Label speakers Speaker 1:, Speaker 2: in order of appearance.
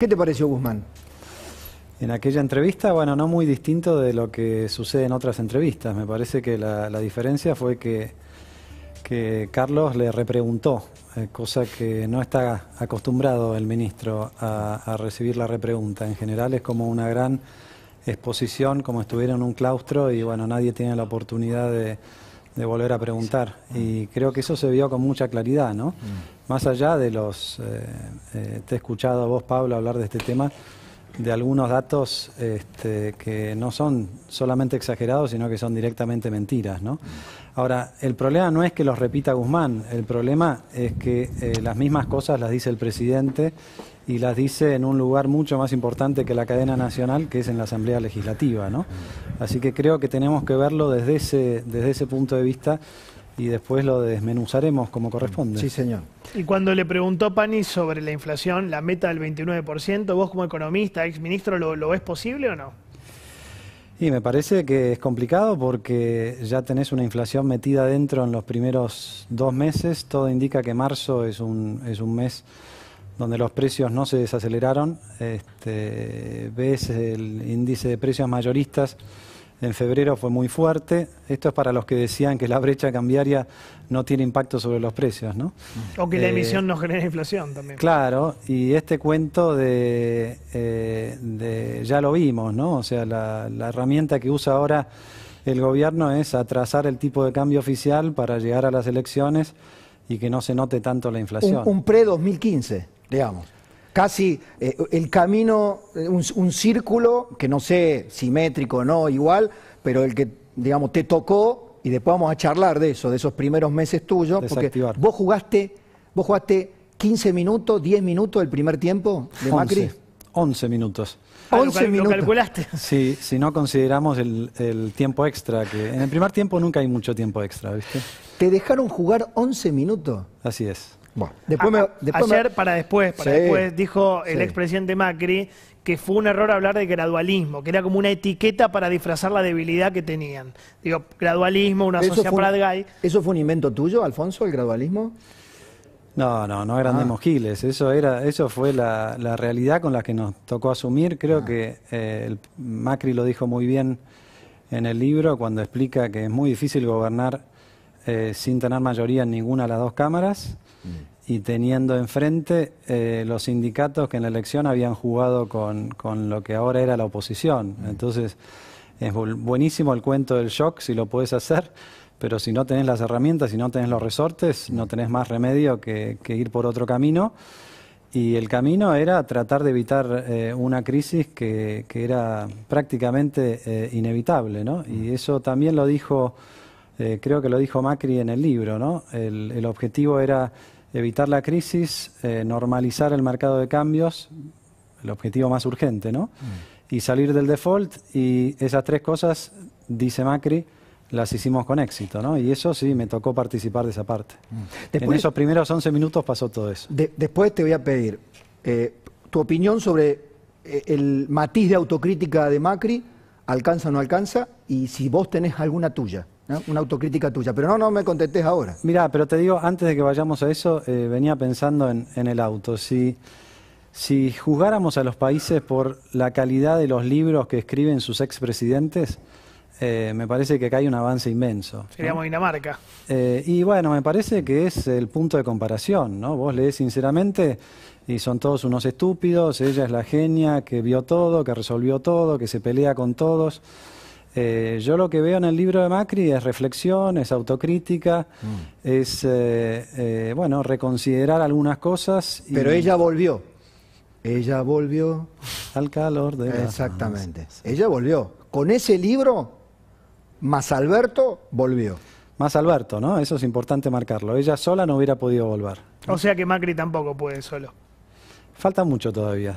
Speaker 1: ¿Qué te pareció Guzmán?
Speaker 2: En aquella entrevista, bueno, no muy distinto de lo que sucede en otras entrevistas. Me parece que la, diferencia fue que, Carlos le repreguntó, eh, cosa que no está acostumbrado el ministro a, recibir la repregunta. En general es como una gran exposición, como estuviera en un claustro y bueno, nadie tiene la oportunidad de, volver a preguntar. Y creo que eso se vio con mucha claridad, ¿no? Mm más allá de los, eh, eh, te he escuchado a vos, Pablo, hablar de este tema, de algunos datos este, que no son solamente exagerados, sino que son directamente mentiras, ¿no? Ahora, el problema no es que los repita Guzmán, el problema es que eh, las mismas cosas las dice el presidente y las dice en un lugar mucho más importante que la cadena nacional, que es en la Asamblea Legislativa, ¿no? Así que creo que tenemos que verlo desde ese, desde ese punto de vista y después lo desmenuzaremos como corresponde. Sí, señor.
Speaker 1: Y cuando le preguntó Pani sobre la inflación, la meta del 29%, vos como economista, ex ¿lo, lo ves posible o no?
Speaker 2: Y me parece que es complicado porque ya tenés una inflación metida dentro en los primeros dos meses. Todo indica que marzo es un, es un mes donde los precios no se desaceleraron. Este, ves el índice de precios mayoristas en febrero fue muy fuerte. Esto es para los que decían que la brecha cambiaria no tiene impacto sobre los precios, ¿no?
Speaker 1: O que la eh, emisión no genera inflación también.
Speaker 2: Claro, y este cuento de, eh, ya lo vimos, ¿no? O sea, la, herramienta que usa ahora el gobierno es atrasar el tipo de cambio oficial para llegar a las elecciones y que no se note tanto la inflación. un
Speaker 1: pre-2015, digamos
Speaker 2: casi eh,
Speaker 1: el camino, eh, un, círculo, que no sé, simétrico o no, igual, pero el que, digamos, te tocó, y después vamos a charlar de eso, de esos primeros meses tuyos, porque vos jugaste, vos jugaste 15 minutos, 10 minutos el primer tiempo de Macri.
Speaker 2: 11, minutos. 11 ah, minutos. calculaste? Sí, si no consideramos el, tiempo extra, que en el primer tiempo nunca hay mucho tiempo extra, ¿viste?
Speaker 1: ¿Te dejaron jugar 11 minutos? Así es después, me, ayer, para después, después, dijo el expresidente Macri que fue un error hablar de gradualismo, que era como una etiqueta para disfrazar la debilidad que tenían. Digo, gradualismo, una sociedad ¿Eso fue un invento tuyo, Alfonso, el gradualismo?
Speaker 2: No, no, no agrandemos ah. giles. Eso, era, eso fue la, realidad con la que nos tocó asumir. Creo ah. que eh, Macri lo dijo muy bien en el libro cuando explica que es muy difícil gobernar eh, sin tener mayoría en ninguna de las dos cámaras. Mm y teniendo enfrente eh, los sindicatos que en la elección habían jugado con, lo que ahora era la oposición. Mm. Entonces, es buenísimo el cuento del shock si lo puedes hacer, pero si no tenés las herramientas, si no tenés los resortes, no mm. tenés más remedio que, ir por otro camino. Y el camino era tratar de evitar eh, una crisis que, era prácticamente eh, inevitable, ¿no? Y mm. eso también lo dijo, creo que lo dijo Macri en el libro, ¿no? el objetivo era evitar la crisis, eh, normalizar el mercado de cambios, el objetivo más urgente, ¿no? Mm. Y salir del default y esas tres cosas, dice Macri, las hicimos con éxito, ¿no? Y eso sí, me tocó participar de esa parte. Mm. en esos primeros 11 minutos pasó todo eso. después te voy a pedir eh, tu opinión
Speaker 1: sobre eh, el matiz de autocrítica de Macri, alcanza o no alcanza, y si vos tenés alguna tuya. Una autocrítica tuya, pero no, no me contestes ahora.
Speaker 2: Mira, pero te digo, antes de que vayamos a eso, eh, venía pensando en, el auto. Si, juzgáramos a los países por la calidad de los libros que escriben sus expresidentes, eh, me parece que acá hay un avance inmenso. Seríamos Dinamarca. Eh, y bueno, me parece que es el punto de comparación, ¿no? Vos lees sinceramente y son todos unos estúpidos, ella es la genia que vio todo, que resolvió todo, que se pelea con todos. Eh, yo lo que veo en el libro de Macri es reflexión, es autocrítica, mm. es, eh, eh, bueno, reconsiderar algunas cosas. Pero ella volvió. Ella volvió. Al calor de. Exactamente. Ella volvió. Con ese libro, más Alberto volvió. Más Alberto, ¿no? Eso es importante marcarlo. Ella sola no hubiera podido volver.
Speaker 1: O sea que Macri tampoco puede solo.
Speaker 2: Falta mucho todavía.